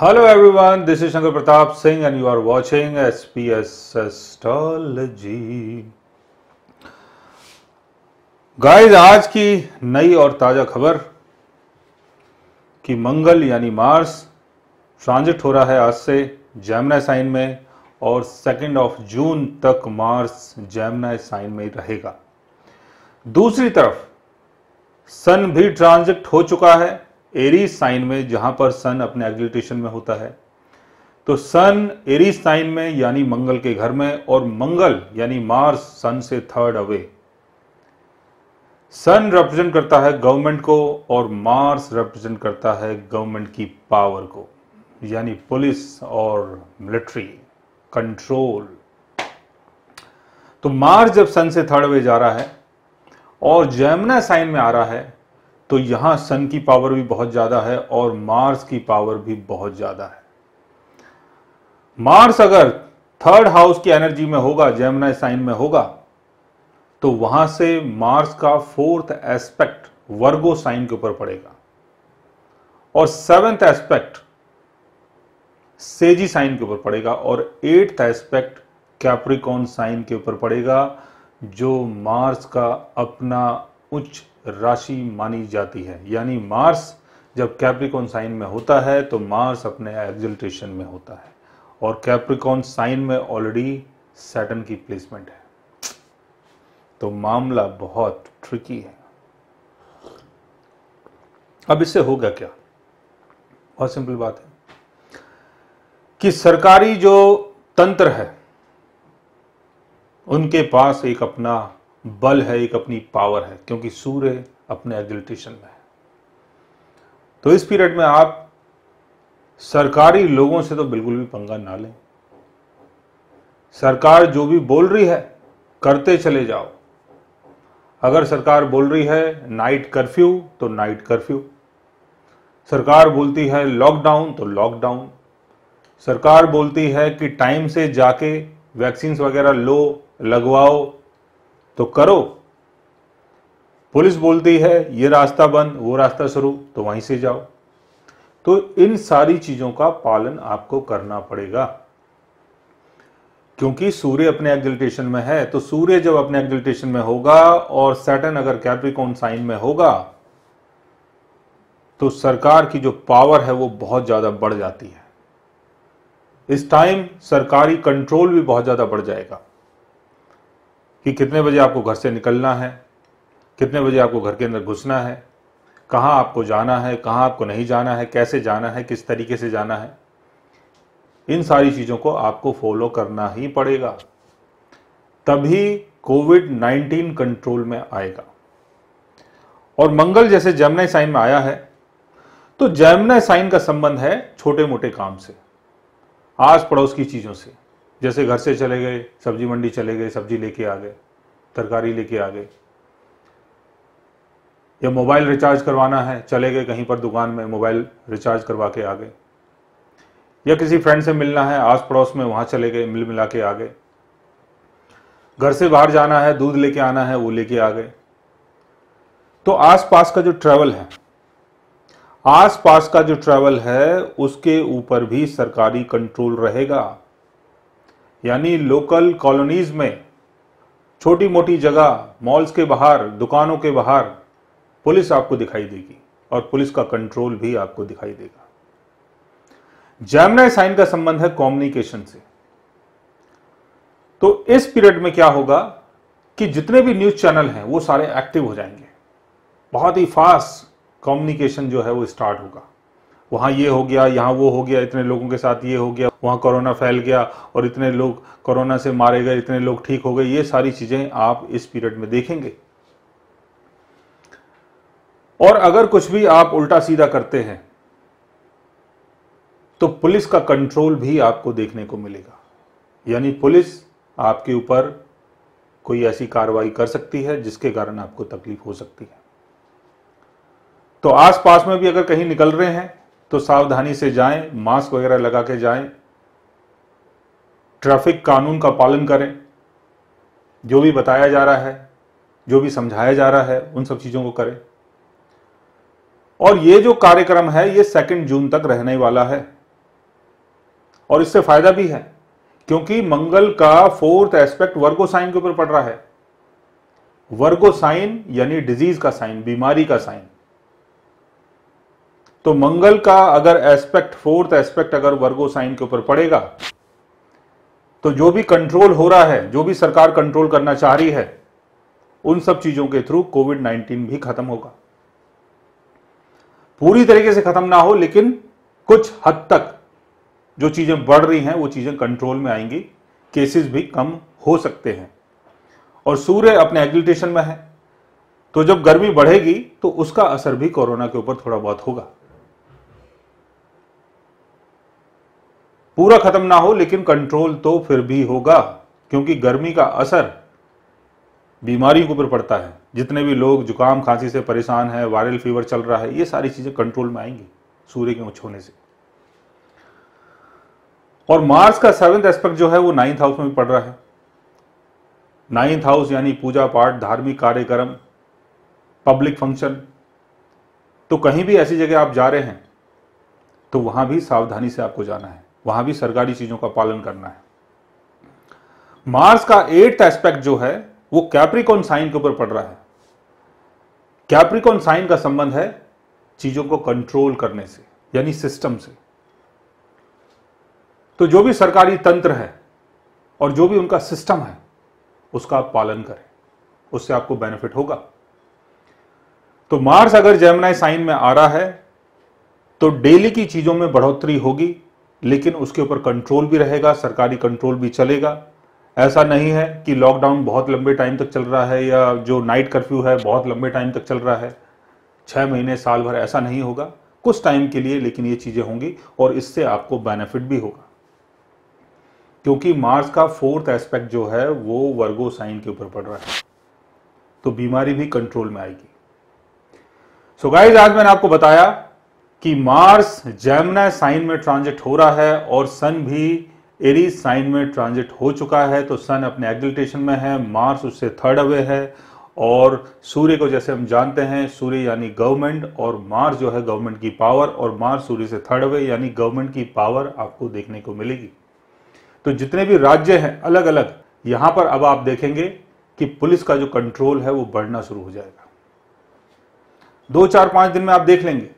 hello everyone this is Shankar Pratap Singh and you are watching SPS astrology guys आज की नई और ताजा खबर कि मंगल यानी मार्स ट्रांजिट हो रहा है आज से जैमना साइन में और सेकेंड ऑफ जून तक मार्स जैमना साइन में रहेगा दूसरी तरफ सन भी ट्रांजिट हो चुका है एरी साइन में जहां पर सन अपने एग्जिटेशन में होता है तो सन एरी साइन में यानी मंगल के घर में और मंगल यानी मार्स सन से थर्ड अवे सन रिप्रेजेंट करता है गवर्नमेंट को और मार्स रिप्रेजेंट करता है गवर्नमेंट की पावर को यानी पुलिस और मिलिट्री कंट्रोल तो मार्स जब सन से थर्ड अवे जा रहा है और जैमना साइन में आ रहा है तो यहां सन की पावर भी बहुत ज़्यादा है और मार्स की पावर भी बहुत ज़्यादा है मार्स अगर थर्ड हाउस की एनर्जी में होगा जेमनाई साइन में होगा तो वहां से मार्स का फोर्थ एस्पेक्ट वर्गो साइन के ऊपर पड़ेगा और सेवेंथ एस्पेक्ट सेजी साइन के ऊपर पड़ेगा और एट्थ एस्पेक्ट कैप्रिकॉन साइन के ऊपर पड़ेगा जो मार्स का अपना उच्च राशि मानी जाती है यानी मार्स जब कैप्रिकॉन साइन में होता है तो मार्स अपने एग्जल्टेशन में होता है और कैप्रिकॉन साइन में ऑलरेडी सैटन की प्लेसमेंट है तो मामला बहुत ट्रिकी है अब इससे होगा क्या बहुत सिंपल बात है कि सरकारी जो तंत्र है उनके पास एक अपना बल है एक अपनी पावर है क्योंकि सूर्य अपने एग्जिटेशन में है तो इस पीरियड में आप सरकारी लोगों से तो बिल्कुल भी पंगा ना लें सरकार जो भी बोल रही है करते चले जाओ अगर सरकार बोल रही है नाइट कर्फ्यू तो नाइट कर्फ्यू सरकार बोलती है लॉकडाउन तो लॉकडाउन सरकार बोलती है कि टाइम से जाके वैक्सीन्स वगैरह लो लगवाओ तो करो पुलिस बोलती है ये रास्ता बंद वो रास्ता शुरू तो वहीं से जाओ तो इन सारी चीजों का पालन आपको करना पड़ेगा क्योंकि सूर्य अपने एग्जिटेशन में है तो सूर्य जब अपने एग्जिटेशन में होगा और सैटन अगर कैप्रिकॉन साइन में होगा तो सरकार की जो पावर है वो बहुत ज्यादा बढ़ जाती है इस टाइम सरकारी कंट्रोल भी बहुत ज्यादा बढ़ जाएगा कि कितने बजे आपको घर से निकलना है कितने बजे आपको घर के अंदर घुसना है कहाँ आपको जाना है कहाँ आपको नहीं जाना है कैसे जाना है किस तरीके से जाना है इन सारी चीज़ों को आपको फॉलो करना ही पड़ेगा तभी कोविड 19 कंट्रोल में आएगा और मंगल जैसे जमनाई साइन में आया है तो जैमना साइन का संबंध है छोटे मोटे काम से आस पड़ोस की चीजों से जैसे घर से चले गए सब्जी मंडी चले गए सब्जी लेके आ गए तरकारी लेके आ गए या मोबाइल रिचार्ज करवाना है चले गए कहीं पर दुकान में मोबाइल रिचार्ज करवा के आ गए या किसी फ्रेंड से मिलना है आस पड़ोस में वहां चले गए मिल मिला के आ गए घर से बाहर जाना है दूध लेके आना है वो लेके आ गए तो आसपास का जो ट्रैवल है आसपास का जो ट्रैवल है उसके ऊपर भी सरकारी कंट्रोल रहेगा यानी लोकल कॉलोनीज में छोटी मोटी जगह मॉल्स के बाहर दुकानों के बाहर पुलिस आपको दिखाई देगी और पुलिस का कंट्रोल भी आपको दिखाई देगा जैमना साइन का संबंध है कॉम्युनिकेशन से तो इस पीरियड में क्या होगा कि जितने भी न्यूज चैनल हैं वो सारे एक्टिव हो जाएंगे बहुत ही फास्ट कम्युनिकेशन जो है वो स्टार्ट होगा वहाँ ये हो गया यहाँ वो हो गया इतने लोगों के साथ ये हो गया वहाँ कोरोना फैल गया और इतने लोग कोरोना से मारे गए इतने लोग ठीक हो गए ये सारी चीज़ें आप इस पीरियड में देखेंगे और अगर कुछ भी आप उल्टा सीधा करते हैं तो पुलिस का कंट्रोल भी आपको देखने को मिलेगा यानी पुलिस आपके ऊपर कोई ऐसी कार्रवाई कर सकती है जिसके कारण आपको तकलीफ हो सकती है तो आसपास में भी अगर कहीं निकल रहे हैं तो सावधानी से जाएं मास्क वगैरह लगा के जाएं ट्रैफिक कानून का पालन करें जो भी बताया जा रहा है जो भी समझाया जा रहा है उन सब चीज़ों को करें और ये जो कार्यक्रम है ये सेकेंड जून तक रहने वाला है और इससे फायदा भी है क्योंकि मंगल का फोर्थ एस्पेक्ट वर्गो साइन के ऊपर पड़ रहा है वर्गो साइन यानी डिजीज का साइन बीमारी का साइन तो मंगल का अगर एस्पेक्ट फोर्थ एस्पेक्ट अगर वर्गो साइन के ऊपर पड़ेगा तो जो भी कंट्रोल हो रहा है जो भी सरकार कंट्रोल करना चाह रही है उन सब चीजों के थ्रू कोविड 19 भी खत्म होगा पूरी तरीके से खत्म ना हो लेकिन कुछ हद तक जो चीजें बढ़ रही हैं वो चीजें कंट्रोल में आएंगी केसेस भी कम हो सकते हैं और सूर्य अपने एग्लिटेशन में है तो जब गर्मी बढ़ेगी तो उसका असर भी कोरोना के ऊपर थोड़ा बहुत होगा पूरा खत्म ना हो लेकिन कंट्रोल तो फिर भी होगा क्योंकि गर्मी का असर बीमारियों के ऊपर पड़ता है जितने भी लोग जुकाम खांसी से परेशान है वायरल फीवर चल रहा है ये सारी चीज़ें कंट्रोल में आएंगी सूर्य के उच्च होने से और मार्स का सेवेंथ एस्पेक्ट जो है वो नाइन्थ हाउस में भी पड़ रहा है नाइन्थ हाउस यानी पूजा पाठ धार्मिक कार्यक्रम पब्लिक फंक्शन तो कहीं भी ऐसी जगह आप जा रहे हैं तो वहां भी सावधानी से आपको जाना है वहां भी सरकारी चीजों का पालन करना है मार्स का एट्थ एस्पेक्ट जो है वो कैप्रिकॉन साइन के ऊपर पड़ रहा है कैप्रिकॉन साइन का संबंध है चीजों को कंट्रोल करने से यानी सिस्टम से तो जो भी सरकारी तंत्र है और जो भी उनका सिस्टम है उसका आप पालन करें उससे आपको बेनिफिट होगा तो मार्स अगर जेमनाई साइन में आ रहा है तो डेली की चीजों में बढ़ोतरी होगी लेकिन उसके ऊपर कंट्रोल भी रहेगा सरकारी कंट्रोल भी चलेगा ऐसा नहीं है कि लॉकडाउन बहुत लंबे टाइम तक चल रहा है या जो नाइट कर्फ्यू है बहुत लंबे टाइम तक चल रहा है छः महीने साल भर ऐसा नहीं होगा कुछ टाइम के लिए लेकिन ये चीज़ें होंगी और इससे आपको बेनिफिट भी होगा क्योंकि मार्स का फोर्थ एस्पेक्ट जो है वो वर्गो साइन के ऊपर पड़ रहा है तो बीमारी भी कंट्रोल में आएगी सो so गाइज आज मैंने आपको बताया कि मार्स जैमना साइन में ट्रांजिट हो रहा है और सन भी एरी साइन में ट्रांजिट हो चुका है तो सन अपने एग्जिटेशन में है मार्स उससे थर्ड अवे है और सूर्य को जैसे हम जानते हैं सूर्य यानी गवर्नमेंट और मार्स जो है गवर्नमेंट की पावर और मार्स सूर्य से थर्ड अवे यानी गवर्नमेंट की पावर आपको देखने को मिलेगी तो जितने भी राज्य हैं अलग अलग यहां पर अब आप देखेंगे कि पुलिस का जो कंट्रोल है वो बढ़ना शुरू हो जाएगा दो चार पांच दिन में आप देख लेंगे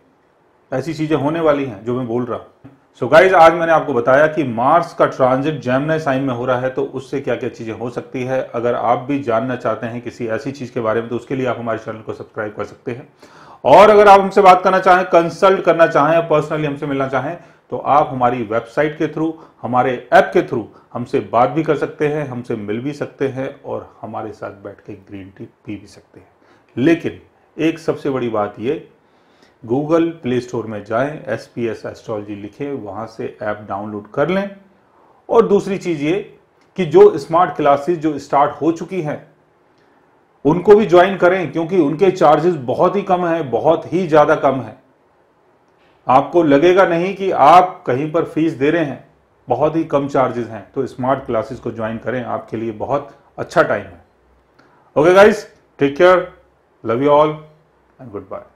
ऐसी चीज़ें होने वाली हैं जो मैं बोल रहा हूँ सो गाइज आज मैंने आपको बताया कि मार्स का ट्रांजिट जैमनाई साइन में हो रहा है तो उससे क्या क्या चीज़ें हो सकती है अगर आप भी जानना चाहते हैं किसी ऐसी चीज़ के बारे में तो उसके लिए आप हमारे चैनल को सब्सक्राइब कर सकते हैं और अगर आप हमसे बात करना चाहें कंसल्ट करना चाहें पर्सनली हमसे मिलना चाहें तो आप हमारी वेबसाइट के थ्रू हमारे ऐप के थ्रू हमसे बात भी कर सकते हैं हमसे मिल भी सकते हैं और हमारे साथ बैठ के ग्रीन टी पी भी सकते हैं लेकिन एक सबसे बड़ी बात यह गूगल प्ले स्टोर में जाएं एस पी एस एस्ट्रोलॉजी लिखें वहां से ऐप डाउनलोड कर लें और दूसरी चीज़ ये कि जो स्मार्ट क्लासेस जो स्टार्ट हो चुकी हैं उनको भी ज्वाइन करें क्योंकि उनके चार्जेस बहुत ही कम हैं बहुत ही ज़्यादा कम है आपको लगेगा नहीं कि आप कहीं पर फीस दे रहे हैं बहुत ही कम चार्जेस हैं तो स्मार्ट क्लासेस को ज्वाइन करें आपके लिए बहुत अच्छा टाइम है okay guys take care love you all and good bye